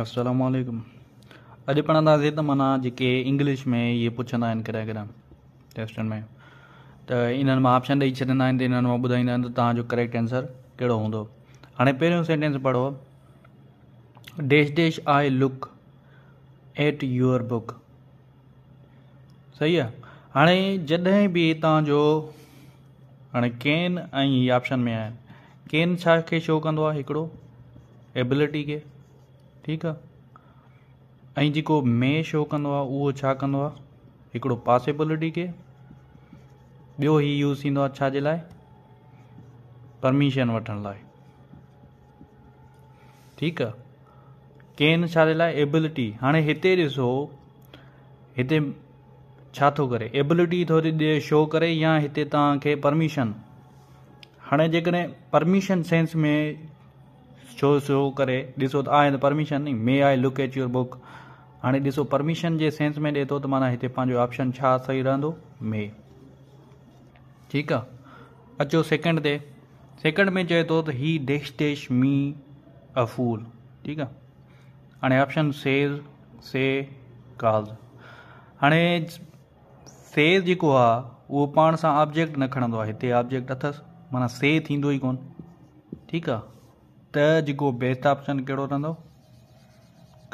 असलामेकुम अॼु पढ़ंदासीं त माना जेके इंग्लिश में इहे पुछंदा आहिनि कॾहिं कॾहिं टेश्चन में त इन्हनि मां ऑप्शन ॾेई छॾींदा आहिनि त इन्हनि मां ॿुधाईंदा आहिनि त तव्हांजो करेक्ट आंसर कहिड़ो हूंदो हाणे पहिरियों सेंटेंस पढ़ो dash dash I look at your book सही आहे हाणे जॾहिं बि तव्हांजो हाणे केन ऐं ऑप्शन में आहे केन छा खे शो कंदो आहे हिकिड़ो एबिलिटी खे ठीकु आहे ऐं जेको में शो कंदो आहे उहो छा कंदो आहे हिकिड़ो पासेबिलिटी खे ॿियो ई यूज़ थींदो आहे छाजे लाइ परमिशन वठण लाइ ठीकु आहे केन छा लाइ एबिलिटी हाणे हिते ॾिसो हिते छा थो करे एबिलिटी थोरी देरि शो करे या हिते तव्हांखे परमिशन हाणे जेकॾहिं परमिशन सेंस में छो छो करे ॾिसो त आहे त permission may I look at your book हाणे ॾिसो परमिशन जे सेंस में ॾिए थो त माना हिते पंहिंजो ऑप्शन छा सही रहंदो मे ठीकु आहे अचो सेकेंड ते सेकेंड में चए थो त ही देश टेश मी अ फूल ठीकु आहे हाणे ऑप्शन सेज से काल हाणे सेज जेको आहे उहो पाण सां ऑब्जेक्ट न खणंदो आहे हिते ऑब्जेक्ट अथसि माना से थींदो ई कोन ठीकु आहे त जेको बेस्ट ऑप्शन कहिड़ो रहंदो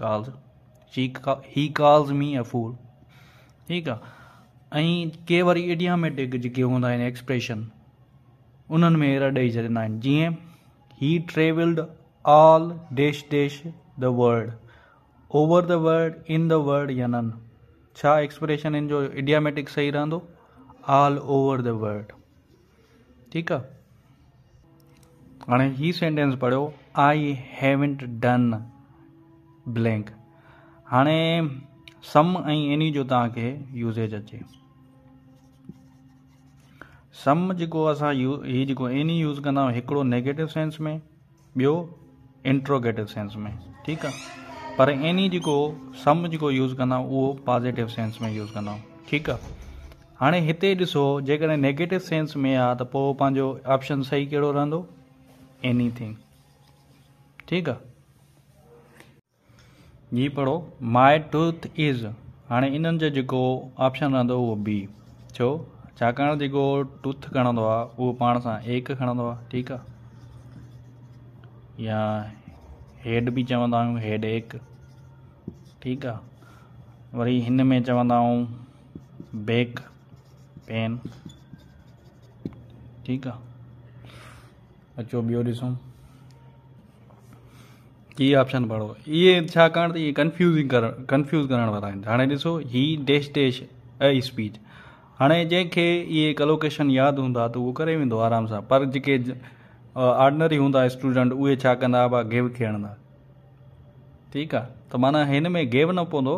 कॉल्स ही कॉल्स मी अ फूल ठीकु आहे ऐं के वरी इडियामैटिक जेके हूंदा आहिनि एक्सप्रेशन उन्हनि में अहिड़ा ॾेई छॾींदा आहिनि जीअं ही ट्रेवल्ड ऑल देश देश the world over the world in the world या नन छा एक्सप्रेशन इन जो इडियामैटिक सही रहंदो ऑल ओवर द वर्ड ठीकु आहे हाणे हीउ सेंटेंस पढ़ियो I have in done blank हाणे सम ऐं एनी जो तव्हांखे यूज़ेज अचे सम जेको असां यू इहो जेको इनी यूज़ कंदा आहियूं हिकिड़ो नेगेटिव सेंस में ॿियो इंट्रोगेटिव सेंस में ठीकु आहे पर इन जेको सम जेको यूज़ कंदो उहो पॉज़िटिव सेंस में यूज़ कंदो ठीकु आहे हाणे हिते ॾिसो जेकॾहिं नेगेटिव सेंस में आहे त पोइ पंहिंजो ऑप्शन सही कहिड़ो रहंदो एनीथिंग ठीकु आहे हीअ पढ़ो माय टुथ इज़ हाणे इन्हनि जो जेको ऑप्शन रहंदो उहो बी छो छाकाणि जेको टूथ खणंदो आहे उहो पाण सां एक खणंदो आहे ठीकु आहे या हेड बि चवंदा आहियूं हेड एक ठीकु आहे वरी हिन में चवंदा आहियूं बेक पेन ठीकु आहे अचो ॿियो ॾिसूं हीउ ऑप्शन पढ़ो इहे छाकाणि त इहे कंफ्यूज़िंग कर कंफ्यूज़ करण वारा आहिनि हाणे ॾिसो ही देश डेश अ स्पीच हाणे जंहिंखे इहे कलोकेशन यादि हूंदो त उहो करे वेंदो आराम सां पर जेके ऑर्डनरी हूंदा स्टूडेंट उहे छा कंदा गेव खेॾंदा ठीकु आहे त माना हिन में गेव न पवंदो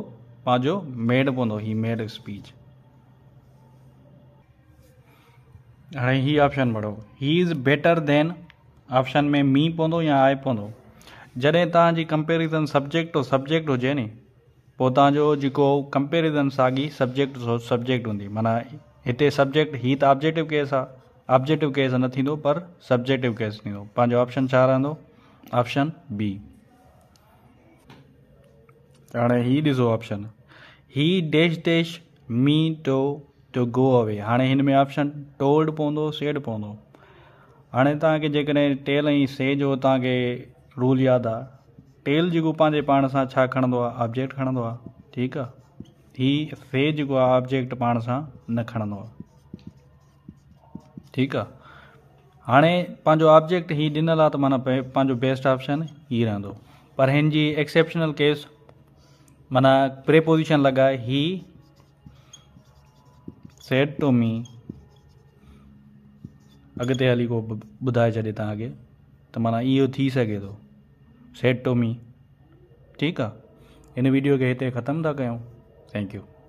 पंहिंजो मेड पवंदो ही मेड स्पीच हाणे हीउ ऑप्शन पढ़ो हीउ इज़ बेटर देन ऑप्शन में मींहु पवंदो या आहे पवंदो जॾहिं तव्हांजी कंपेरिज़न सब्जेक्ट टू सब्जेक्ट हुजे नी पोइ तव्हांजो जेको कंपेरिज़न साॻी सब्जेक्ट सब्जेक्ट हूंदी माना हिते सब्जेक्ट हीअ त ऑब्जेक्टिव केस आहे ऑब्जेक्टिव केस न थींदो पर सब्जेक्टिव केस थींदो पंहिंजो ऑप्शन छा रहंदो ऑप्शन बी हाणे हीउ ॾिसो ऑप्शन ही डेश डेश मी टो टू गो अवे हाणे हिन में ऑप्शन टोल्ड पवंदो सेड पवंदो हाणे तव्हांखे जेकॾहिं टेल ऐं से जो तव्हांखे रूल यादि आहे टेल जेको पंहिंजे पाण सां छा खणंदो आहे ऑब्जेक्ट खणंदो आहे ठीकु आहे ही से जेको आहे ऑब्जेक्ट पाण सां न खणंदो आहे ठीकु आहे हाणे पंहिंजो ऑब्जेक्ट हीअ ॾिनल आहे त माना पंहिंजो बेस्ट ऑप्शन ई रहंदो पर हिन जी एक्सेप्शनल केस माना प्रेपोज़िशन लॻाए ही सेट टू मी अॻिते हली को ॿुधाए छॾे तव्हांखे त माना इहो थी सघे थो सेट टोमी ठीकु आहे हिन वीडियो खे हिते ख़तमु था कयूं थैंक्यू